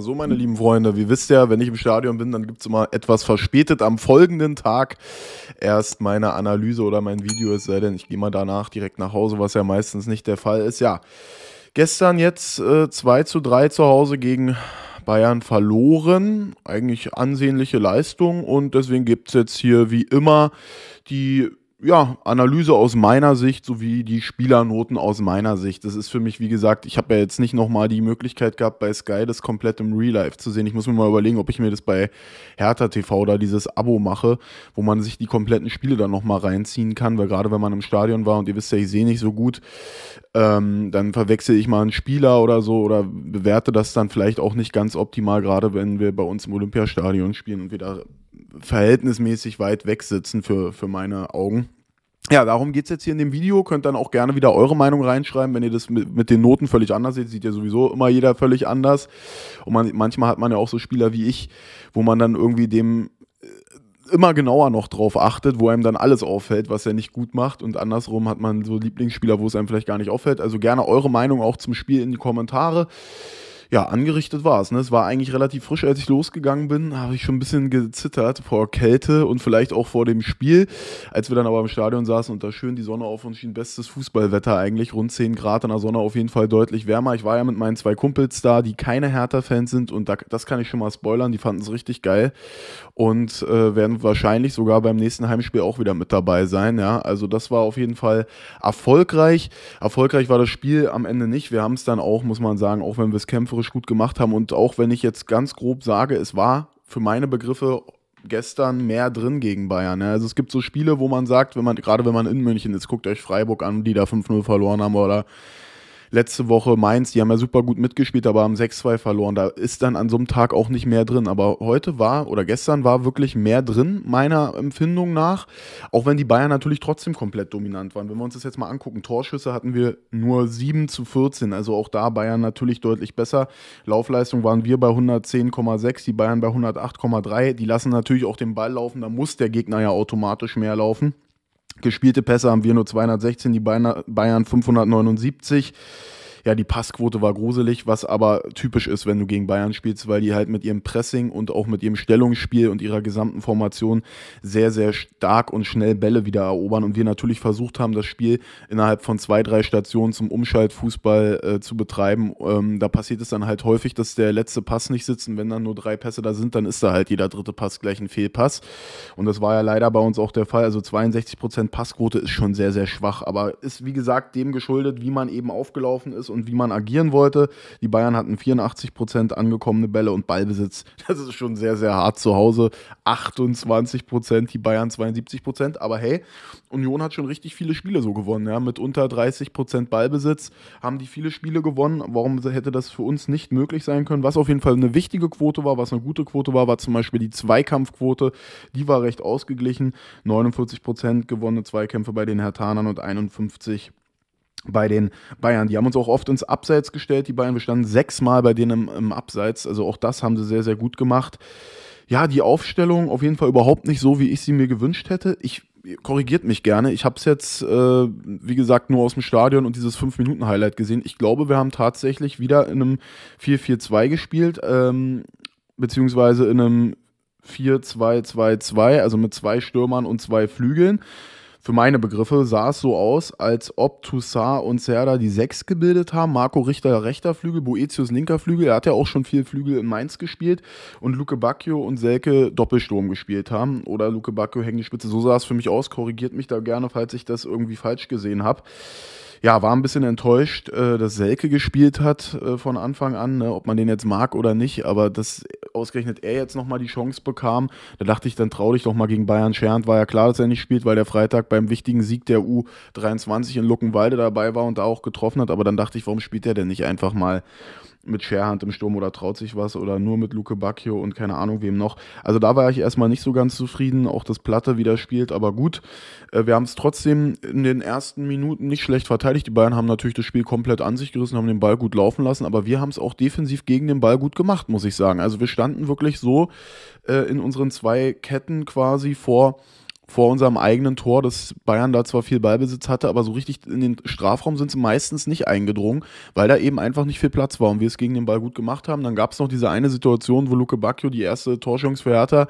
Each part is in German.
so, meine lieben Freunde. Wie wisst ihr, wenn ich im Stadion bin, dann gibt es immer etwas verspätet am folgenden Tag erst meine Analyse oder mein Video, es sei denn, ich gehe mal danach direkt nach Hause, was ja meistens nicht der Fall ist. Ja, gestern jetzt äh, 2 zu 3 zu Hause gegen Bayern verloren. Eigentlich ansehnliche Leistung und deswegen gibt es jetzt hier wie immer die ja, Analyse aus meiner Sicht sowie die Spielernoten aus meiner Sicht. Das ist für mich, wie gesagt, ich habe ja jetzt nicht nochmal die Möglichkeit gehabt, bei Sky das komplett im Real Life zu sehen. Ich muss mir mal überlegen, ob ich mir das bei Hertha TV da dieses Abo mache, wo man sich die kompletten Spiele dann nochmal reinziehen kann, weil gerade wenn man im Stadion war und ihr wisst ja, ich sehe nicht so gut, ähm, dann verwechsel ich mal einen Spieler oder so oder bewerte das dann vielleicht auch nicht ganz optimal, gerade wenn wir bei uns im Olympiastadion spielen und wir da verhältnismäßig weit weg sitzen für, für meine Augen. Ja, darum geht es jetzt hier in dem Video. Könnt dann auch gerne wieder eure Meinung reinschreiben, wenn ihr das mit, mit den Noten völlig anders seht. Sieht ja sowieso immer jeder völlig anders. Und man, manchmal hat man ja auch so Spieler wie ich, wo man dann irgendwie dem äh, immer genauer noch drauf achtet, wo einem dann alles auffällt, was er nicht gut macht. Und andersrum hat man so Lieblingsspieler, wo es einem vielleicht gar nicht auffällt. Also gerne eure Meinung auch zum Spiel in die Kommentare ja, angerichtet war es. Ne? Es war eigentlich relativ frisch, als ich losgegangen bin, habe ich schon ein bisschen gezittert vor Kälte und vielleicht auch vor dem Spiel. Als wir dann aber im Stadion saßen und da schön die Sonne auf uns schien, bestes Fußballwetter eigentlich, rund 10 Grad an der Sonne auf jeden Fall deutlich wärmer. Ich war ja mit meinen zwei Kumpels da, die keine Hertha-Fans sind und da, das kann ich schon mal spoilern, die fanden es richtig geil und äh, werden wahrscheinlich sogar beim nächsten Heimspiel auch wieder mit dabei sein. Ja? Also das war auf jeden Fall erfolgreich. Erfolgreich war das Spiel am Ende nicht. Wir haben es dann auch, muss man sagen, auch wenn wir es kämpfen künstlerisch gut gemacht haben. Und auch wenn ich jetzt ganz grob sage, es war für meine Begriffe gestern mehr drin gegen Bayern. Ne? Also es gibt so Spiele, wo man sagt, wenn man, gerade wenn man in München ist, guckt euch Freiburg an, die da 5-0 verloren haben oder letzte Woche Mainz, die haben ja super gut mitgespielt, aber haben 6-2 verloren. Da ist dann an so einem Tag auch nicht mehr drin. Aber heute war oder gestern war wirklich mehr drin, meiner Empfindung nach. Auch wenn die Bayern natürlich trotzdem komplett dominant waren. Wenn wir uns das jetzt mal angucken, Torschüsse hatten wir nur 7 zu 14. Also auch da Bayern natürlich deutlich besser. Laufleistung waren wir bei 110,6, die Bayern bei 108,3. Die lassen natürlich auch den Ball laufen. Da muss der Gegner ja automatisch mehr laufen. Gespielte Pässe haben wir nur 216, die Bayern 579 ja, die Passquote war gruselig, was aber typisch ist, wenn du gegen Bayern spielst, weil die halt mit ihrem Pressing und auch mit ihrem Stellungsspiel und ihrer gesamten Formation sehr, sehr stark und schnell Bälle wieder erobern. Und wir natürlich versucht haben, das Spiel innerhalb von zwei, drei Stationen zum Umschaltfußball äh, zu betreiben. Ähm, da passiert es dann halt häufig, dass der letzte Pass nicht sitzt. Und wenn dann nur drei Pässe da sind, dann ist da halt jeder dritte Pass gleich ein Fehlpass. Und das war ja leider bei uns auch der Fall. Also 62% Passquote ist schon sehr, sehr schwach. Aber ist, wie gesagt, dem geschuldet, wie man eben aufgelaufen ist ist und wie man agieren wollte. Die Bayern hatten 84 angekommene Bälle und Ballbesitz. Das ist schon sehr, sehr hart zu Hause. 28 die Bayern 72 Aber hey, Union hat schon richtig viele Spiele so gewonnen. Ja? Mit unter 30 Ballbesitz haben die viele Spiele gewonnen. Warum hätte das für uns nicht möglich sein können? Was auf jeden Fall eine wichtige Quote war, was eine gute Quote war, war zum Beispiel die Zweikampfquote. Die war recht ausgeglichen. 49 gewonnene Zweikämpfe bei den Hertanern und 51 bei den Bayern. Die haben uns auch oft ins Abseits gestellt. Die Bayern, wir standen sechsmal bei denen im, im Abseits. Also auch das haben sie sehr, sehr gut gemacht. Ja, die Aufstellung auf jeden Fall überhaupt nicht so, wie ich sie mir gewünscht hätte. Ich korrigiert mich gerne. Ich habe es jetzt, äh, wie gesagt, nur aus dem Stadion und dieses 5-Minuten-Highlight gesehen. Ich glaube, wir haben tatsächlich wieder in einem 4-4-2 gespielt, ähm, beziehungsweise in einem 4-2-2-2, also mit zwei Stürmern und zwei Flügeln für meine Begriffe sah es so aus, als ob Toussaint und Serda die Sechs gebildet haben. Marco Richter rechter Flügel, Boetius linker Flügel. Er hat ja auch schon viel Flügel in Mainz gespielt. Und Luke Bacchio und Selke Doppelsturm gespielt haben. Oder Luke Bacchio hängen Spitze. So sah es für mich aus. Korrigiert mich da gerne, falls ich das irgendwie falsch gesehen habe ja, war ein bisschen enttäuscht, äh, dass Selke gespielt hat äh, von Anfang an, ne, ob man den jetzt mag oder nicht, aber dass ausgerechnet er jetzt nochmal die Chance bekam, da dachte ich, dann trau dich doch mal gegen Bayern Schernd, war ja klar, dass er nicht spielt, weil der Freitag beim wichtigen Sieg der U23 in Luckenwalde dabei war und da auch getroffen hat, aber dann dachte ich, warum spielt er denn nicht einfach mal? mit Scherhand im Sturm oder traut sich was oder nur mit Luke Bacchio und keine Ahnung wem noch. Also da war ich erstmal nicht so ganz zufrieden. Auch das Platte wieder spielt, aber gut. Äh, wir haben es trotzdem in den ersten Minuten nicht schlecht verteidigt. Die Bayern haben natürlich das Spiel komplett an sich gerissen, haben den Ball gut laufen lassen, aber wir haben es auch defensiv gegen den Ball gut gemacht, muss ich sagen. Also wir standen wirklich so äh, in unseren zwei Ketten quasi vor vor unserem eigenen Tor, dass Bayern da zwar viel Ballbesitz hatte, aber so richtig in den Strafraum sind sie meistens nicht eingedrungen, weil da eben einfach nicht viel Platz war und wir es gegen den Ball gut gemacht haben. Dann gab es noch diese eine Situation, wo Luke Bacchio die erste Torschance für Hertha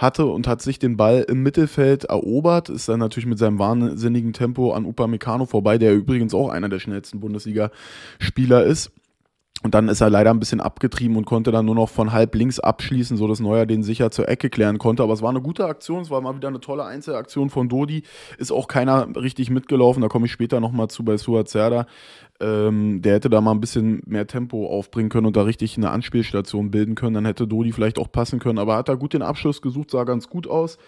hatte und hat sich den Ball im Mittelfeld erobert, ist dann natürlich mit seinem wahnsinnigen Tempo an Upamecano vorbei, der übrigens auch einer der schnellsten Bundesliga-Spieler ist. Und dann ist er leider ein bisschen abgetrieben und konnte dann nur noch von halb links abschließen, sodass Neuer den sicher zur Ecke klären konnte. Aber es war eine gute Aktion, es war mal wieder eine tolle Einzelaktion von Dodi. Ist auch keiner richtig mitgelaufen, da komme ich später nochmal zu bei Suat Serda. Ähm, der hätte da mal ein bisschen mehr Tempo aufbringen können und da richtig eine Anspielstation bilden können. Dann hätte Dodi vielleicht auch passen können. Aber hat da gut den Abschluss gesucht, sah ganz gut aus.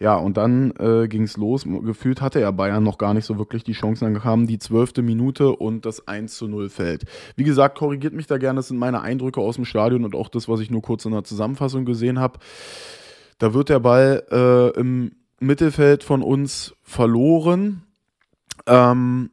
Ja, und dann äh, ging es los. Gefühlt hatte er Bayern noch gar nicht so wirklich die Chancen. angekommen. die zwölfte Minute und das 1 zu 0 fällt. Wie gesagt, korrigiert mich da gerne. Das sind meine Eindrücke aus dem Stadion und auch das, was ich nur kurz in der Zusammenfassung gesehen habe. Da wird der Ball äh, im Mittelfeld von uns verloren. Ähm,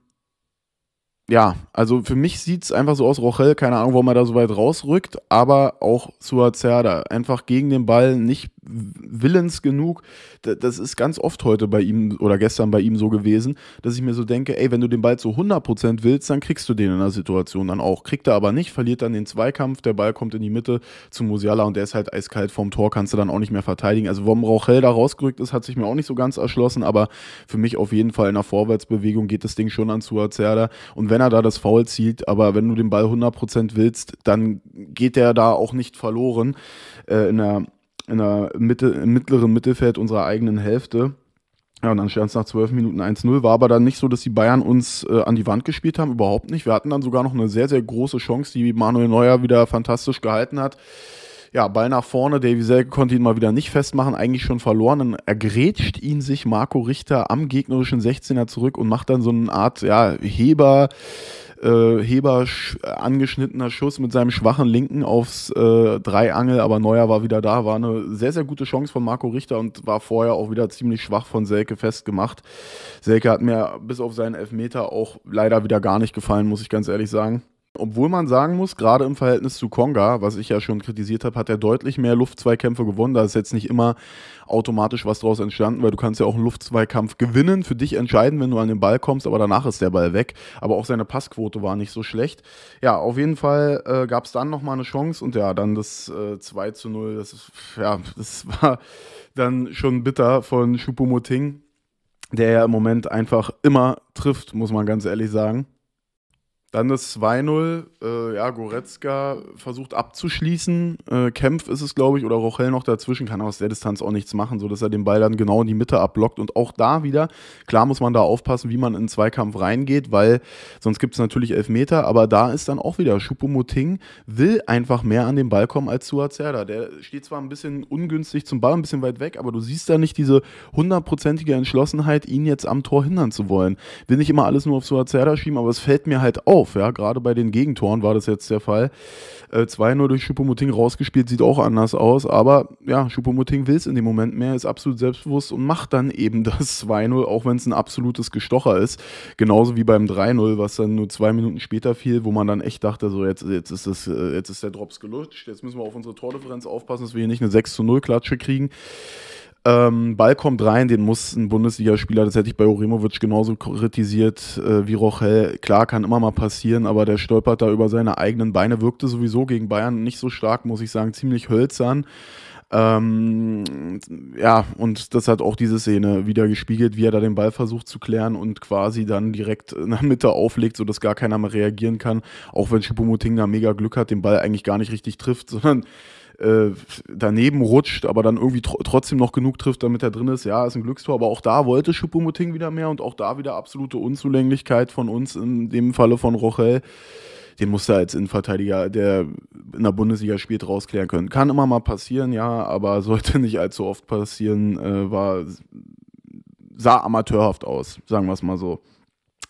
ja, also für mich sieht es einfach so aus, Rochel, keine Ahnung, warum er da so weit rausrückt, aber auch Suazerda einfach gegen den Ball nicht willens genug. Das ist ganz oft heute bei ihm oder gestern bei ihm so gewesen, dass ich mir so denke, ey, wenn du den Ball zu 100% willst, dann kriegst du den in der Situation dann auch. Kriegt er aber nicht, verliert dann den Zweikampf, der Ball kommt in die Mitte zum Musiala und der ist halt eiskalt vorm Tor, kannst du dann auch nicht mehr verteidigen. Also warum Rauchel da rausgerückt ist, hat sich mir auch nicht so ganz erschlossen, aber für mich auf jeden Fall in der Vorwärtsbewegung geht das Ding schon an Suazerda und wenn er da das Foul zieht, aber wenn du den Ball 100% willst, dann geht der da auch nicht verloren äh, in der in der Mitte, im mittleren Mittelfeld unserer eigenen Hälfte. Ja, und dann stand es nach zwölf Minuten 1-0. War aber dann nicht so, dass die Bayern uns äh, an die Wand gespielt haben, überhaupt nicht. Wir hatten dann sogar noch eine sehr, sehr große Chance, die Manuel Neuer wieder fantastisch gehalten hat. Ja, Ball nach vorne. Davy Selke konnte ihn mal wieder nicht festmachen, eigentlich schon verloren. Dann ergrätscht ihn sich Marco Richter am gegnerischen 16er zurück und macht dann so eine Art ja, Heber. Äh, Heber sch äh, angeschnittener Schuss mit seinem schwachen Linken aufs äh, Dreiangel, aber Neuer war wieder da. War eine sehr, sehr gute Chance von Marco Richter und war vorher auch wieder ziemlich schwach von Selke festgemacht. Selke hat mir bis auf seinen Elfmeter auch leider wieder gar nicht gefallen, muss ich ganz ehrlich sagen. Obwohl man sagen muss, gerade im Verhältnis zu Konga, was ich ja schon kritisiert habe, hat er deutlich mehr Luftzweikämpfe gewonnen. Da ist jetzt nicht immer automatisch was draus entstanden, weil du kannst ja auch einen Luftzweikampf gewinnen, für dich entscheiden, wenn du an den Ball kommst, aber danach ist der Ball weg. Aber auch seine Passquote war nicht so schlecht. Ja, auf jeden Fall äh, gab es dann nochmal eine Chance und ja, dann das äh, 2 zu 0, das, ist, ja, das war dann schon bitter von Schupomoting, der ja im Moment einfach immer trifft, muss man ganz ehrlich sagen. Dann das 2-0. Äh, ja, Goretzka versucht abzuschließen. Äh, Kempf ist es, glaube ich, oder Rochel noch dazwischen, kann aus der Distanz auch nichts machen, sodass er den Ball dann genau in die Mitte abblockt. Und auch da wieder, klar muss man da aufpassen, wie man in den Zweikampf reingeht, weil sonst gibt es natürlich Elfmeter. Aber da ist dann auch wieder Schupomoting will einfach mehr an den Ball kommen als Suazerda. Der steht zwar ein bisschen ungünstig zum Ball, ein bisschen weit weg, aber du siehst da nicht diese hundertprozentige Entschlossenheit, ihn jetzt am Tor hindern zu wollen. Will nicht immer alles nur auf Suazerda schieben, aber es fällt mir halt auf auf. Ja, gerade bei den Gegentoren war das jetzt der Fall. Äh, 2-0 durch Schupomoting rausgespielt, sieht auch anders aus. Aber ja, Schupomoting will es in dem Moment mehr, ist absolut selbstbewusst und macht dann eben das 2-0, auch wenn es ein absolutes Gestocher ist. Genauso wie beim 3-0, was dann nur zwei Minuten später fiel, wo man dann echt dachte, so jetzt, jetzt, ist, das, äh, jetzt ist der Drops gelutscht, jetzt müssen wir auf unsere Tordifferenz aufpassen, dass wir hier nicht eine 6 0 Klatsche kriegen. Ähm, Ball kommt rein, den muss ein Bundesligaspieler, das hätte ich bei Oremovic genauso kritisiert äh, wie Rochel. Klar, kann immer mal passieren, aber der stolpert da über seine eigenen Beine, wirkte sowieso gegen Bayern nicht so stark, muss ich sagen, ziemlich hölzern. Ähm, ja, und das hat auch diese Szene wieder gespiegelt, wie er da den Ball versucht zu klären und quasi dann direkt in der Mitte auflegt, sodass gar keiner mehr reagieren kann. Auch wenn Schupomoting da mega Glück hat, den Ball eigentlich gar nicht richtig trifft, sondern äh, daneben rutscht, aber dann irgendwie tr trotzdem noch genug trifft, damit er drin ist. Ja, ist ein Glückstor, aber auch da wollte Schuppumoting wieder mehr und auch da wieder absolute Unzulänglichkeit von uns, in dem Falle von Rochel. Den muss er als Innenverteidiger, der in der Bundesliga spielt, rausklären können. Kann immer mal passieren, ja, aber sollte nicht allzu oft passieren, äh, war, sah amateurhaft aus, sagen wir es mal so.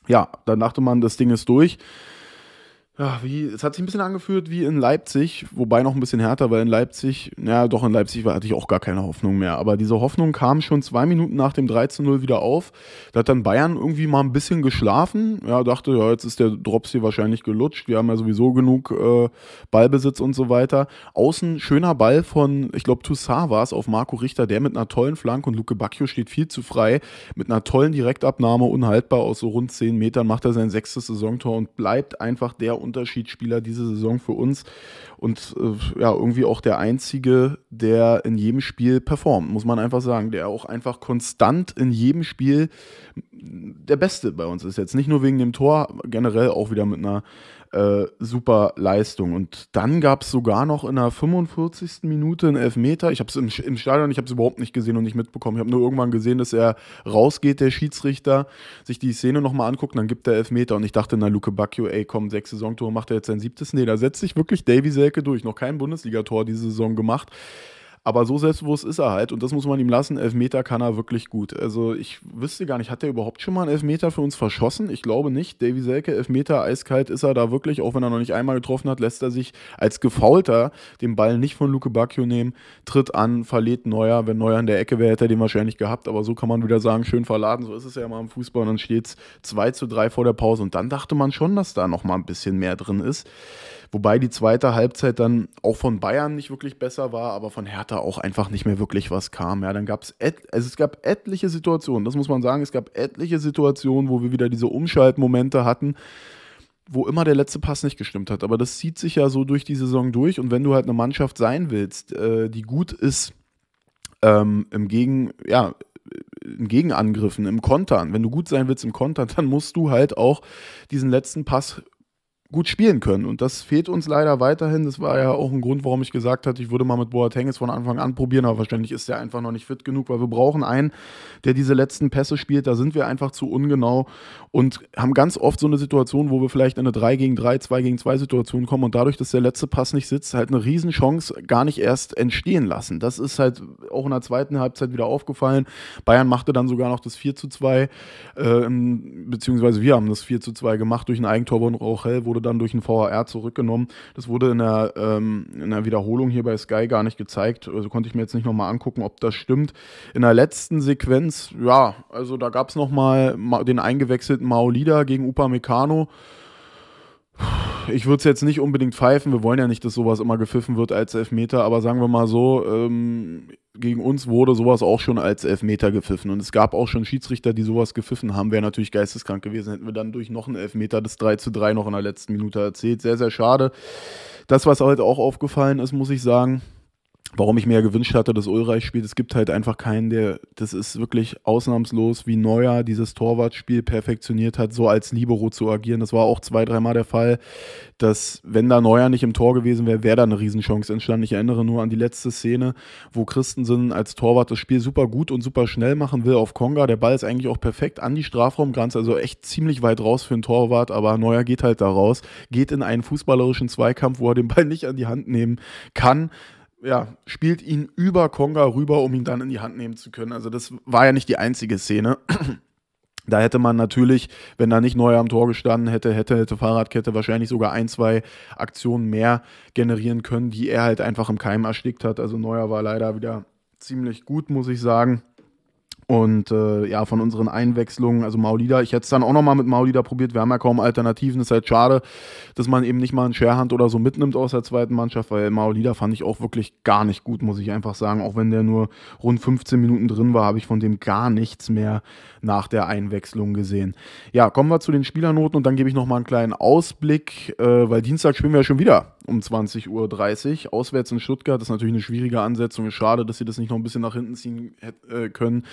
Ja, dann dachte man, das Ding ist durch ja, wie, es hat sich ein bisschen angefühlt wie in Leipzig, wobei noch ein bisschen härter, weil in Leipzig, naja, doch in Leipzig hatte ich auch gar keine Hoffnung mehr. Aber diese Hoffnung kam schon zwei Minuten nach dem 13-0 wieder auf. Da hat dann Bayern irgendwie mal ein bisschen geschlafen. Ja, dachte, ja, jetzt ist der Drops hier wahrscheinlich gelutscht. Wir haben ja sowieso genug äh, Ballbesitz und so weiter. Außen schöner Ball von, ich glaube, Toussaint war es auf Marco Richter, der mit einer tollen Flanke und Luke Bacchio steht viel zu frei. Mit einer tollen Direktabnahme, unhaltbar aus so rund 10 Metern, macht er sein sechstes Saisontor und bleibt einfach der und Unterschiedsspieler diese Saison für uns und äh, ja, irgendwie auch der einzige, der in jedem Spiel performt, muss man einfach sagen, der auch einfach konstant in jedem Spiel der Beste bei uns ist jetzt. Nicht nur wegen dem Tor, generell auch wieder mit einer äh, super Leistung. Und dann gab es sogar noch in der 45. Minute einen Elfmeter. Ich habe es im, im Stadion, ich habe es überhaupt nicht gesehen und nicht mitbekommen. Ich habe nur irgendwann gesehen, dass er rausgeht, der Schiedsrichter, sich die Szene nochmal anguckt dann gibt er Elfmeter. Und ich dachte, na, Luke Bacchio, ey, komm, sechs Saisontore, macht er jetzt sein siebtes? Nee, da setzt sich wirklich Davy Selke durch. Noch kein Bundesligator diese Saison gemacht. Aber so selbstbewusst ist er halt und das muss man ihm lassen. Elfmeter kann er wirklich gut. Also ich wüsste gar nicht, hat er überhaupt schon mal einen Elfmeter für uns verschossen? Ich glaube nicht. Davy Selke, Elfmeter, eiskalt ist er da wirklich. Auch wenn er noch nicht einmal getroffen hat, lässt er sich als Gefaulter den Ball nicht von Luke Bacchio nehmen. Tritt an, verlädt Neuer. Wenn Neuer in der Ecke wäre, hätte er den wahrscheinlich gehabt. Aber so kann man wieder sagen, schön verladen. So ist es ja immer im Fußball. Und dann steht es 2 zu 3 vor der Pause. Und dann dachte man schon, dass da noch mal ein bisschen mehr drin ist. Wobei die zweite Halbzeit dann auch von Bayern nicht wirklich besser war, aber von Hertha auch einfach nicht mehr wirklich was kam. Ja, dann gab es, also es gab etliche Situationen, das muss man sagen, es gab etliche Situationen, wo wir wieder diese Umschaltmomente hatten wo immer der letzte Pass nicht gestimmt hat. Aber das zieht sich ja so durch die Saison durch. Und wenn du halt eine Mannschaft sein willst, äh, die gut ist ähm, im Gegen, ja, in Gegenangriffen, im Kontern, wenn du gut sein willst im Kontern, dann musst du halt auch diesen letzten Pass gut spielen können. Und das fehlt uns leider weiterhin. Das war ja auch ein Grund, warum ich gesagt hatte, ich würde mal mit Boateng jetzt von Anfang an probieren, aber wahrscheinlich ist der einfach noch nicht fit genug, weil wir brauchen einen, der diese letzten Pässe spielt. Da sind wir einfach zu ungenau und haben ganz oft so eine Situation, wo wir vielleicht in eine 3 gegen 3, 2 gegen 2 Situation kommen und dadurch, dass der letzte Pass nicht sitzt, halt eine Riesenchance gar nicht erst entstehen lassen. Das ist halt auch in der zweiten Halbzeit wieder aufgefallen. Bayern machte dann sogar noch das 4 zu 2, äh, beziehungsweise wir haben das 4 zu 2 gemacht durch ein Eigentor von Rochel, wurde wurde dann durch den VHR zurückgenommen. Das wurde in der, ähm, in der Wiederholung hier bei Sky gar nicht gezeigt. Also konnte ich mir jetzt nicht nochmal angucken, ob das stimmt. In der letzten Sequenz, ja, also da gab es nochmal den eingewechselten Maolida gegen Upamecano. Ich würde es jetzt nicht unbedingt pfeifen. Wir wollen ja nicht, dass sowas immer gepfiffen wird als Elfmeter, aber sagen wir mal so, ähm, gegen uns wurde sowas auch schon als Elfmeter gepfiffen. Und es gab auch schon Schiedsrichter, die sowas gepfiffen haben. Wäre natürlich geisteskrank gewesen, hätten wir dann durch noch einen Elfmeter das 3 zu 3 noch in der letzten Minute erzählt. Sehr, sehr schade. Das, was heute halt auch aufgefallen ist, muss ich sagen, warum ich mir gewünscht hatte, dass Ulreich spielt. Es gibt halt einfach keinen, der, das ist wirklich ausnahmslos, wie Neuer dieses Torwartspiel perfektioniert hat, so als Libero zu agieren. Das war auch zwei, dreimal der Fall, dass, wenn da Neuer nicht im Tor gewesen wäre, wäre da eine Riesenchance entstanden. Ich erinnere nur an die letzte Szene, wo Christensen als Torwart das Spiel super gut und super schnell machen will auf Konga. Der Ball ist eigentlich auch perfekt an die Strafraumgrenze, also echt ziemlich weit raus für einen Torwart, aber Neuer geht halt da raus, geht in einen fußballerischen Zweikampf, wo er den Ball nicht an die Hand nehmen kann ja, spielt ihn über Konga rüber, um ihn dann in die Hand nehmen zu können. Also das war ja nicht die einzige Szene. Da hätte man natürlich, wenn da nicht Neuer am Tor gestanden hätte, hätte, hätte Fahrradkette wahrscheinlich sogar ein, zwei Aktionen mehr generieren können, die er halt einfach im Keim erstickt hat. Also Neuer war leider wieder ziemlich gut, muss ich sagen. Und äh, ja, von unseren Einwechslungen, also Maulida, ich hätte es dann auch nochmal mit Maulida probiert. Wir haben ja kaum Alternativen. Es Ist halt schade, dass man eben nicht mal einen Sharehand oder so mitnimmt aus der zweiten Mannschaft, weil Maulida fand ich auch wirklich gar nicht gut, muss ich einfach sagen. Auch wenn der nur rund 15 Minuten drin war, habe ich von dem gar nichts mehr nach der Einwechslung gesehen. Ja, kommen wir zu den Spielernoten und dann gebe ich nochmal einen kleinen Ausblick, äh, weil Dienstag spielen wir ja schon wieder um 20.30 Uhr. Auswärts in Stuttgart ist natürlich eine schwierige Ansetzung. schade, dass sie das nicht noch ein bisschen nach hinten ziehen äh, können.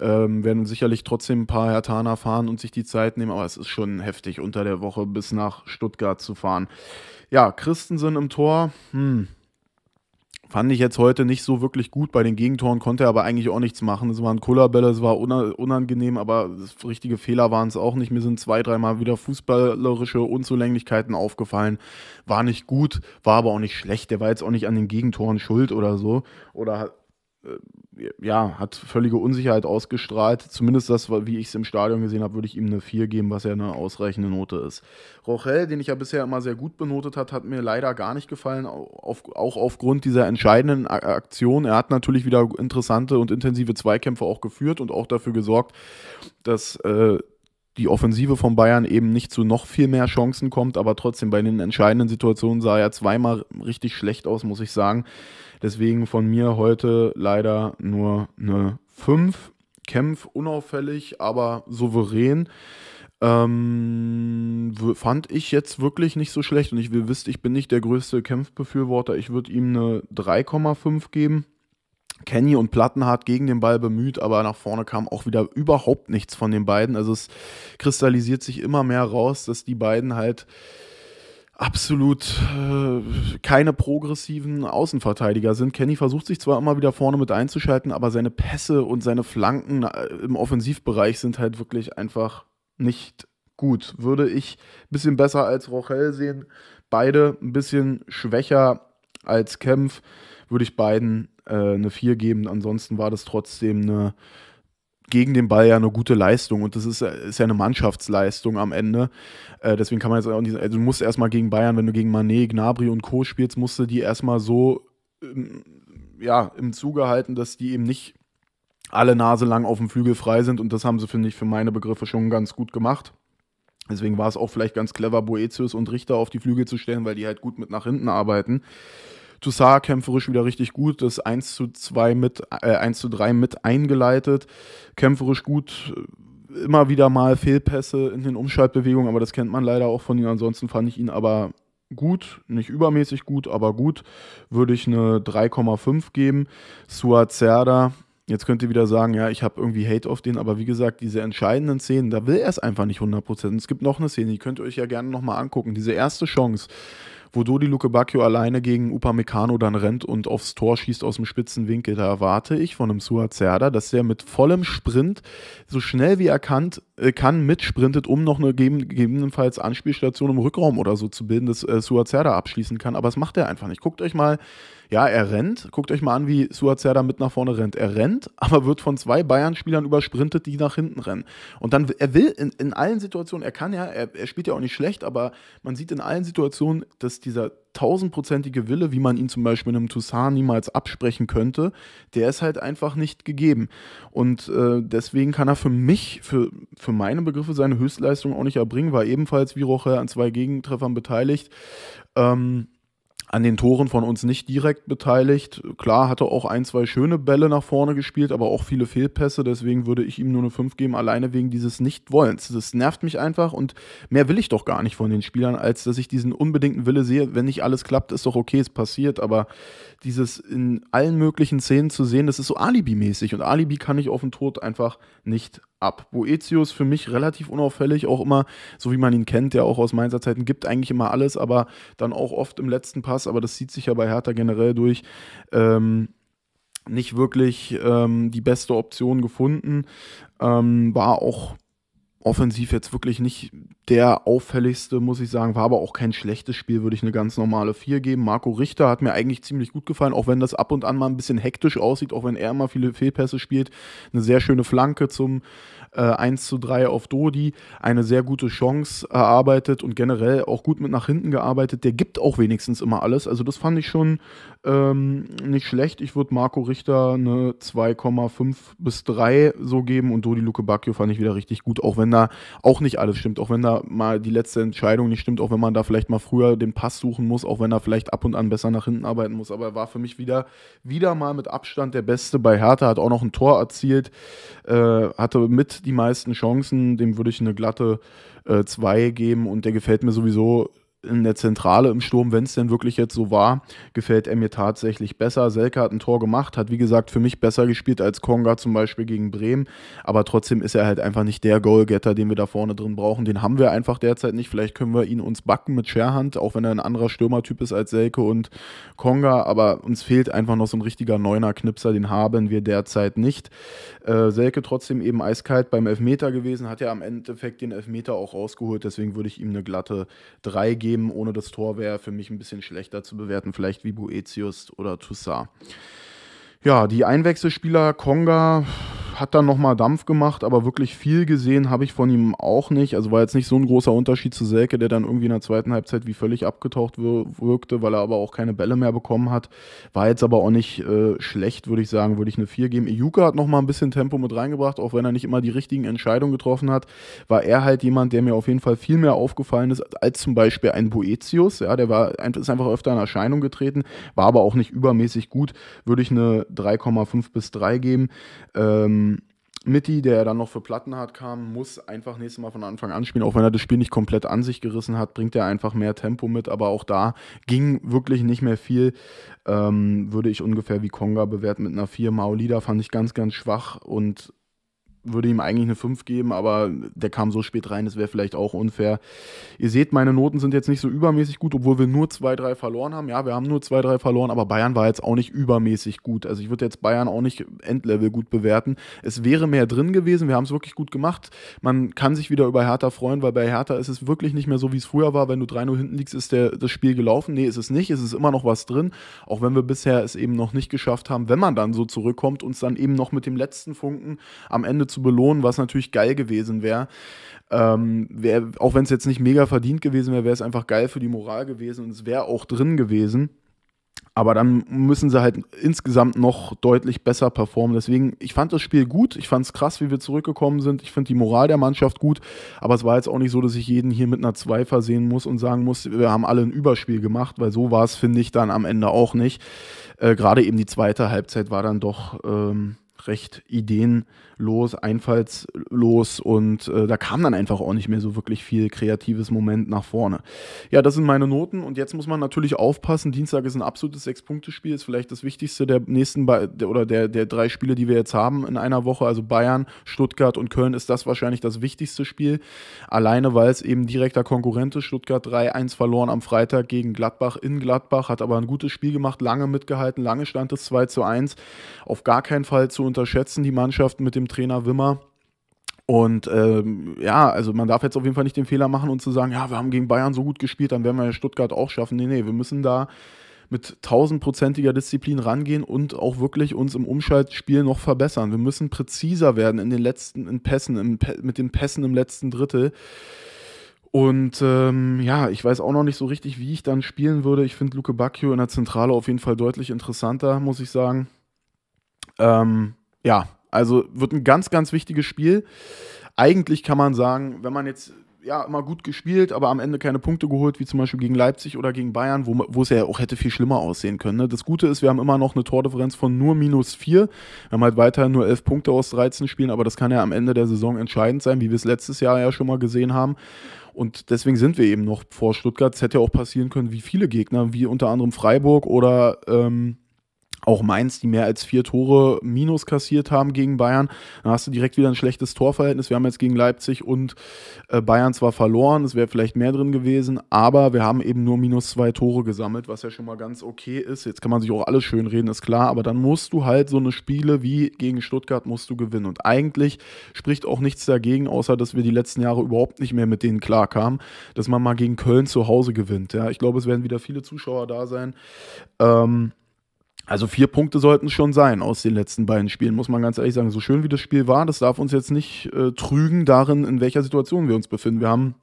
Ähm, werden sicherlich trotzdem ein paar Hertaner fahren und sich die Zeit nehmen, aber es ist schon heftig, unter der Woche bis nach Stuttgart zu fahren. Ja, Christensen im Tor. Hm. Fand ich jetzt heute nicht so wirklich gut. Bei den Gegentoren konnte er aber eigentlich auch nichts machen. Es waren Kullerbälle, es war unangenehm, aber richtige Fehler waren es auch nicht. Mir sind zwei, dreimal wieder fußballerische Unzulänglichkeiten aufgefallen. War nicht gut, war aber auch nicht schlecht. Der war jetzt auch nicht an den Gegentoren schuld oder so. Oder äh, ja, hat völlige Unsicherheit ausgestrahlt. Zumindest das, wie ich es im Stadion gesehen habe, würde ich ihm eine 4 geben, was ja eine ausreichende Note ist. Rochel, den ich ja bisher immer sehr gut benotet hat, hat mir leider gar nicht gefallen, auch aufgrund dieser entscheidenden Aktion. Er hat natürlich wieder interessante und intensive Zweikämpfe auch geführt und auch dafür gesorgt, dass äh, die Offensive von Bayern eben nicht zu noch viel mehr Chancen kommt, aber trotzdem bei den entscheidenden Situationen sah er zweimal richtig schlecht aus, muss ich sagen. Deswegen von mir heute leider nur eine 5. Kämpf unauffällig, aber souverän. Ähm, fand ich jetzt wirklich nicht so schlecht. Und ich will wisst, ich bin nicht der größte Kämpfbefürworter. Ich würde ihm eine 3,5 geben. Kenny und Plattenhardt gegen den Ball bemüht, aber nach vorne kam auch wieder überhaupt nichts von den beiden. Also es kristallisiert sich immer mehr raus, dass die beiden halt absolut äh, keine progressiven Außenverteidiger sind. Kenny versucht sich zwar immer wieder vorne mit einzuschalten, aber seine Pässe und seine Flanken äh, im Offensivbereich sind halt wirklich einfach nicht gut. Würde ich ein bisschen besser als Rochel sehen. Beide ein bisschen schwächer als Kempf. Würde ich beiden äh, eine 4 geben. Ansonsten war das trotzdem eine gegen den Ball ja eine gute Leistung und das ist, ist ja eine Mannschaftsleistung am Ende. Äh, deswegen kann man jetzt auch nicht, also du musst erstmal gegen Bayern, wenn du gegen Manet, Gnabry und Co. spielst, musst du die erstmal so ähm, ja, im Zuge halten, dass die eben nicht alle Nase lang auf dem Flügel frei sind und das haben sie, finde ich, für meine Begriffe schon ganz gut gemacht. Deswegen war es auch vielleicht ganz clever, Boetius und Richter auf die Flügel zu stellen, weil die halt gut mit nach hinten arbeiten. Toussaint kämpferisch wieder richtig gut, das 1 zu 2 mit, äh, 1 zu 3 mit eingeleitet, kämpferisch gut, äh, immer wieder mal Fehlpässe in den Umschaltbewegungen, aber das kennt man leider auch von ihm. Ansonsten fand ich ihn aber gut, nicht übermäßig gut, aber gut, würde ich eine 3,5 geben. Suazerda, Jetzt könnt ihr wieder sagen, ja, ich habe irgendwie Hate auf den, aber wie gesagt, diese entscheidenden Szenen, da will er es einfach nicht 100%. Es gibt noch eine Szene, die könnt ihr euch ja gerne nochmal angucken. Diese erste Chance, wo Dodi Luke Bacchio alleine gegen Upamecano dann rennt und aufs Tor schießt aus dem spitzen Winkel. Da erwarte ich von einem Suazerda, dass der mit vollem Sprint so schnell wie er kann äh, kann, mitsprintet, um noch eine gegebenenfalls Anspielstation im Rückraum oder so zu bilden, dass äh, Suazerda abschließen kann. Aber das macht er einfach nicht. Guckt euch mal, ja, er rennt. Guckt euch mal an, wie Suazerda mit nach vorne rennt. Er rennt, aber wird von zwei Bayern-Spielern übersprintet, die nach hinten rennen. Und dann, er will in, in allen Situationen, er kann ja, er, er spielt ja auch nicht schlecht, aber man sieht in allen Situationen, dass dieser tausendprozentige Wille, wie man ihn zum Beispiel einem Toussaint niemals absprechen könnte, der ist halt einfach nicht gegeben. Und äh, deswegen kann er für mich, für, für meine Begriffe, seine Höchstleistung auch nicht erbringen, war ebenfalls wie Rocher an zwei Gegentreffern beteiligt. Ähm, an den Toren von uns nicht direkt beteiligt. Klar, hatte auch ein, zwei schöne Bälle nach vorne gespielt, aber auch viele Fehlpässe. Deswegen würde ich ihm nur eine 5 geben, alleine wegen dieses Nichtwollens. Das nervt mich einfach und mehr will ich doch gar nicht von den Spielern, als dass ich diesen unbedingten Wille sehe, wenn nicht alles klappt, ist doch okay, es passiert. Aber dieses in allen möglichen Szenen zu sehen, das ist so Alibi-mäßig und Alibi kann ich auf den Tod einfach nicht ab. Boetius für mich relativ unauffällig, auch immer, so wie man ihn kennt, der auch aus Mainzer Zeiten gibt eigentlich immer alles, aber dann auch oft im letzten Pass, aber das zieht sich ja bei Hertha generell durch. Ähm, nicht wirklich ähm, die beste Option gefunden. Ähm, war auch offensiv jetzt wirklich nicht der auffälligste, muss ich sagen, war aber auch kein schlechtes Spiel, würde ich eine ganz normale 4 geben. Marco Richter hat mir eigentlich ziemlich gut gefallen, auch wenn das ab und an mal ein bisschen hektisch aussieht, auch wenn er immer viele Fehlpässe spielt. Eine sehr schöne Flanke zum äh, 1 zu 3 auf Dodi eine sehr gute Chance erarbeitet und generell auch gut mit nach hinten gearbeitet. Der gibt auch wenigstens immer alles. Also das fand ich schon ähm, nicht schlecht. Ich würde Marco Richter eine 2,5 bis 3 so geben und Dodi Luke Bacchio fand ich wieder richtig gut, auch wenn da auch nicht alles stimmt, auch wenn da mal die letzte Entscheidung nicht stimmt, auch wenn man da vielleicht mal früher den Pass suchen muss, auch wenn er vielleicht ab und an besser nach hinten arbeiten muss. Aber er war für mich wieder, wieder mal mit Abstand der Beste bei Hertha, hat auch noch ein Tor erzielt, äh, hatte mit die meisten Chancen, dem würde ich eine glatte 2 äh, geben und der gefällt mir sowieso in der Zentrale im Sturm, wenn es denn wirklich jetzt so war, gefällt er mir tatsächlich besser. Selke hat ein Tor gemacht, hat wie gesagt für mich besser gespielt als Konga zum Beispiel gegen Bremen, aber trotzdem ist er halt einfach nicht der Goalgetter, den wir da vorne drin brauchen. Den haben wir einfach derzeit nicht. Vielleicht können wir ihn uns backen mit Scherhand, auch wenn er ein anderer Stürmertyp ist als Selke und Konga, aber uns fehlt einfach noch so ein richtiger Neuner-Knipser, den haben wir derzeit nicht. Äh, Selke trotzdem eben eiskalt beim Elfmeter gewesen, hat ja am Endeffekt den Elfmeter auch rausgeholt, deswegen würde ich ihm eine glatte 3 geben Bremen ohne das Tor wäre für mich ein bisschen schlechter zu bewerten, vielleicht wie Boetius oder Toussaint. Ja, die Einwechselspieler Konga, hat dann nochmal Dampf gemacht, aber wirklich viel gesehen habe ich von ihm auch nicht. Also war jetzt nicht so ein großer Unterschied zu Selke, der dann irgendwie in der zweiten Halbzeit wie völlig abgetaucht wirkte, weil er aber auch keine Bälle mehr bekommen hat. War jetzt aber auch nicht äh, schlecht, würde ich sagen, würde ich eine 4 geben. Iuka hat nochmal ein bisschen Tempo mit reingebracht, auch wenn er nicht immer die richtigen Entscheidungen getroffen hat, war er halt jemand, der mir auf jeden Fall viel mehr aufgefallen ist als zum Beispiel ein Boetius. Ja, der war, ist einfach öfter in Erscheinung getreten, war aber auch nicht übermäßig gut. Würde ich eine 3,5 bis 3 geben. Ähm, Mitty, der dann noch für Platten hat, kam, muss einfach nächstes Mal von Anfang an spielen. Auch wenn er das Spiel nicht komplett an sich gerissen hat, bringt er einfach mehr Tempo mit. Aber auch da ging wirklich nicht mehr viel. Ähm, würde ich ungefähr wie Konga bewerten mit einer 4. Maolida fand ich ganz, ganz schwach und würde ihm eigentlich eine 5 geben, aber der kam so spät rein, das wäre vielleicht auch unfair. Ihr seht, meine Noten sind jetzt nicht so übermäßig gut, obwohl wir nur 2-3 verloren haben. Ja, wir haben nur 2-3 verloren, aber Bayern war jetzt auch nicht übermäßig gut. Also ich würde jetzt Bayern auch nicht Endlevel gut bewerten. Es wäre mehr drin gewesen, wir haben es wirklich gut gemacht. Man kann sich wieder über Hertha freuen, weil bei Hertha ist es wirklich nicht mehr so, wie es früher war. Wenn du 3-0 hinten liegst, ist der, das Spiel gelaufen. Nee, ist es nicht. Es ist immer noch was drin, auch wenn wir bisher es eben noch nicht geschafft haben, wenn man dann so zurückkommt, uns dann eben noch mit dem letzten Funken am Ende zu zu belohnen, was natürlich geil gewesen wäre. Ähm, wär, auch wenn es jetzt nicht mega verdient gewesen wäre, wäre es einfach geil für die Moral gewesen und es wäre auch drin gewesen. Aber dann müssen sie halt insgesamt noch deutlich besser performen. Deswegen, ich fand das Spiel gut. Ich fand es krass, wie wir zurückgekommen sind. Ich finde die Moral der Mannschaft gut. Aber es war jetzt auch nicht so, dass ich jeden hier mit einer 2 versehen muss und sagen muss, wir haben alle ein Überspiel gemacht, weil so war es, finde ich, dann am Ende auch nicht. Äh, Gerade eben die zweite Halbzeit war dann doch. Ähm recht ideenlos, einfallslos und äh, da kam dann einfach auch nicht mehr so wirklich viel kreatives Moment nach vorne. Ja, das sind meine Noten und jetzt muss man natürlich aufpassen. Dienstag ist ein absolutes Sechs-Punkte-Spiel, ist vielleicht das wichtigste der nächsten der, oder der, der drei Spiele, die wir jetzt haben in einer Woche. Also Bayern, Stuttgart und Köln ist das wahrscheinlich das wichtigste Spiel. Alleine, weil es eben direkter Konkurrent ist. Stuttgart 3-1 verloren am Freitag gegen Gladbach in Gladbach, hat aber ein gutes Spiel gemacht, lange mitgehalten, lange stand es 2 1. Auf gar keinen Fall zu unterschätzen, die Mannschaft mit dem Trainer Wimmer. Und ähm, ja, also man darf jetzt auf jeden Fall nicht den Fehler machen und zu sagen, ja, wir haben gegen Bayern so gut gespielt, dann werden wir Stuttgart auch schaffen. Nee, nee, wir müssen da mit tausendprozentiger Disziplin rangehen und auch wirklich uns im Umschaltspiel noch verbessern. Wir müssen präziser werden in den letzten in Pässen, im, mit den Pässen im letzten Drittel. Und ähm, ja, ich weiß auch noch nicht so richtig, wie ich dann spielen würde. Ich finde Luke Bacchio in der Zentrale auf jeden Fall deutlich interessanter, muss ich sagen. Ähm, ja, also wird ein ganz, ganz wichtiges Spiel. Eigentlich kann man sagen, wenn man jetzt ja immer gut gespielt, aber am Ende keine Punkte geholt, wie zum Beispiel gegen Leipzig oder gegen Bayern, wo, wo es ja auch hätte viel schlimmer aussehen können. Ne? Das Gute ist, wir haben immer noch eine Tordifferenz von nur minus vier. Wir haben halt weiterhin nur elf Punkte aus 13 Spielen, aber das kann ja am Ende der Saison entscheidend sein, wie wir es letztes Jahr ja schon mal gesehen haben. Und deswegen sind wir eben noch vor Stuttgart. Es hätte ja auch passieren können, wie viele Gegner, wie unter anderem Freiburg oder ähm, auch Mainz, die mehr als vier Tore minus kassiert haben gegen Bayern. Dann hast du direkt wieder ein schlechtes Torverhältnis. Wir haben jetzt gegen Leipzig und äh, Bayern zwar verloren, es wäre vielleicht mehr drin gewesen, aber wir haben eben nur minus zwei Tore gesammelt, was ja schon mal ganz okay ist. Jetzt kann man sich auch alles schön reden, ist klar, aber dann musst du halt so eine Spiele wie gegen Stuttgart musst du gewinnen. Und eigentlich spricht auch nichts dagegen, außer dass wir die letzten Jahre überhaupt nicht mehr mit denen klarkamen, dass man mal gegen Köln zu Hause gewinnt. Ja, ich glaube, es werden wieder viele Zuschauer da sein. Ähm, also vier Punkte sollten es schon sein aus den letzten beiden Spielen, muss man ganz ehrlich sagen. So schön wie das Spiel war, das darf uns jetzt nicht äh, trügen darin, in welcher Situation wir uns befinden. Wir haben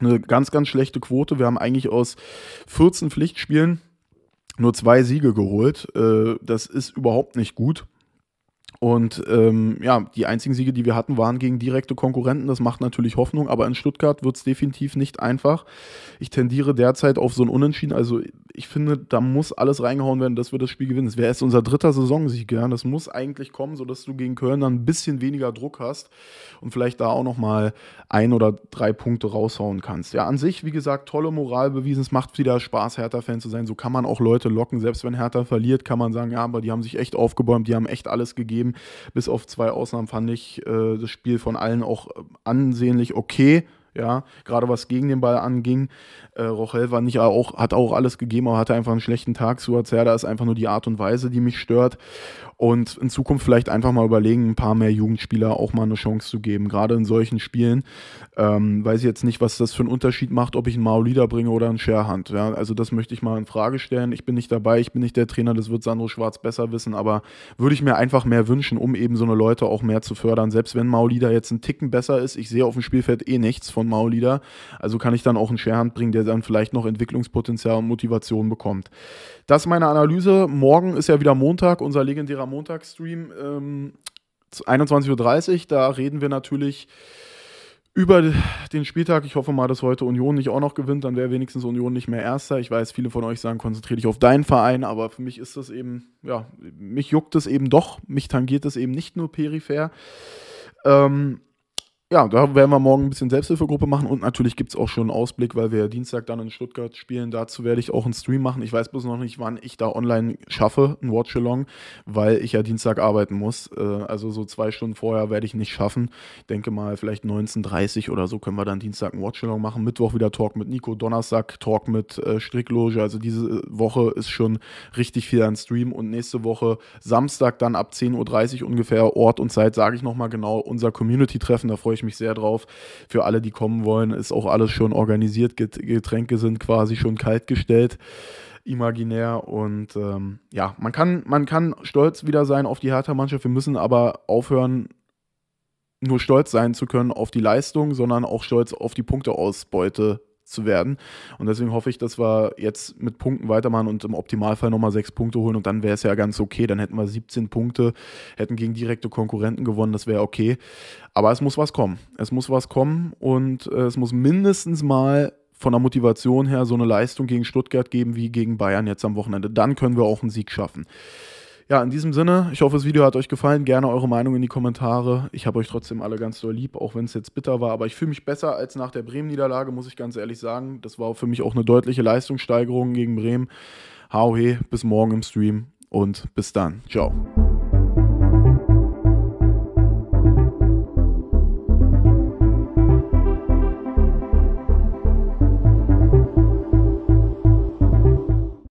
eine ganz, ganz schlechte Quote. Wir haben eigentlich aus 14 Pflichtspielen nur zwei Siege geholt. Äh, das ist überhaupt nicht gut. Und ähm, ja, die einzigen Siege, die wir hatten, waren gegen direkte Konkurrenten. Das macht natürlich Hoffnung, aber in Stuttgart wird es definitiv nicht einfach. Ich tendiere derzeit auf so ein Unentschieden. Also ich finde, da muss alles reingehauen werden, dass wir das Spiel gewinnen. Es wäre erst unser dritter Saisonsieg. Ja? Das muss eigentlich kommen, sodass du gegen Köln dann ein bisschen weniger Druck hast und vielleicht da auch nochmal ein oder drei Punkte raushauen kannst. Ja, an sich, wie gesagt, tolle Moral bewiesen. Es macht wieder Spaß, Hertha-Fan zu sein. So kann man auch Leute locken. Selbst wenn Hertha verliert, kann man sagen, ja, aber die haben sich echt aufgebäumt, die haben echt alles gegeben bis auf zwei Ausnahmen fand ich äh, das Spiel von allen auch äh, ansehnlich okay ja, gerade was gegen den Ball anging. Äh, Rochel war nicht auch, hat auch alles gegeben, aber hatte einfach einen schlechten Tag. da ist einfach nur die Art und Weise, die mich stört. Und in Zukunft vielleicht einfach mal überlegen, ein paar mehr Jugendspieler auch mal eine Chance zu geben, gerade in solchen Spielen. Ähm, weiß ich jetzt nicht, was das für einen Unterschied macht, ob ich einen Maulida bringe oder einen Sharehand. Ja, also das möchte ich mal in Frage stellen. Ich bin nicht dabei, ich bin nicht der Trainer, das wird Sandro Schwarz besser wissen, aber würde ich mir einfach mehr wünschen, um eben so eine Leute auch mehr zu fördern. Selbst wenn Maulida jetzt einen Ticken besser ist, ich sehe auf dem Spielfeld eh nichts von und Mauli Also kann ich dann auch einen Scherhand bringen, der dann vielleicht noch Entwicklungspotenzial und Motivation bekommt. Das ist meine Analyse. Morgen ist ja wieder Montag, unser legendärer Montagsstream. Ähm, 21.30 Uhr, da reden wir natürlich über den Spieltag. Ich hoffe mal, dass heute Union nicht auch noch gewinnt, dann wäre wenigstens Union nicht mehr Erster. Ich weiß, viele von euch sagen, konzentriere dich auf deinen Verein, aber für mich ist das eben, ja, mich juckt es eben doch, mich tangiert es eben nicht nur peripher. Ähm, ja, da werden wir morgen ein bisschen Selbsthilfegruppe machen und natürlich gibt es auch schon einen Ausblick, weil wir Dienstag dann in Stuttgart spielen. Dazu werde ich auch einen Stream machen. Ich weiß bloß noch nicht, wann ich da online schaffe, ein Watch-Along, weil ich ja Dienstag arbeiten muss. Äh, also so zwei Stunden vorher werde ich nicht schaffen. Ich denke mal, vielleicht 19.30 Uhr oder so können wir dann Dienstag ein Watch-Along machen. Mittwoch wieder Talk mit Nico, Donnerstag Talk mit äh, Strickloge. Also diese äh, Woche ist schon richtig viel an Stream und nächste Woche Samstag dann ab 10.30 Uhr ungefähr Ort und Zeit, sage ich nochmal genau, unser Community-Treffen. Da freue ich freue ich mich sehr drauf. Für alle, die kommen wollen, ist auch alles schon organisiert. Getränke sind quasi schon kaltgestellt imaginär. Und ähm, ja, man kann, man kann stolz wieder sein auf die Hertha-Mannschaft. Wir müssen aber aufhören, nur stolz sein zu können auf die Leistung, sondern auch stolz auf die Punkteausbeute zu werden. Und deswegen hoffe ich, dass wir jetzt mit Punkten weitermachen und im Optimalfall nochmal sechs Punkte holen und dann wäre es ja ganz okay. Dann hätten wir 17 Punkte, hätten gegen direkte Konkurrenten gewonnen, das wäre okay. Aber es muss was kommen. Es muss was kommen und äh, es muss mindestens mal von der Motivation her so eine Leistung gegen Stuttgart geben wie gegen Bayern jetzt am Wochenende. Dann können wir auch einen Sieg schaffen. Ja, in diesem Sinne, ich hoffe, das Video hat euch gefallen. Gerne eure Meinung in die Kommentare. Ich habe euch trotzdem alle ganz doll lieb, auch wenn es jetzt bitter war. Aber ich fühle mich besser als nach der Bremen-Niederlage, muss ich ganz ehrlich sagen. Das war für mich auch eine deutliche Leistungssteigerung gegen Bremen. Hau he, bis morgen im Stream und bis dann. Ciao.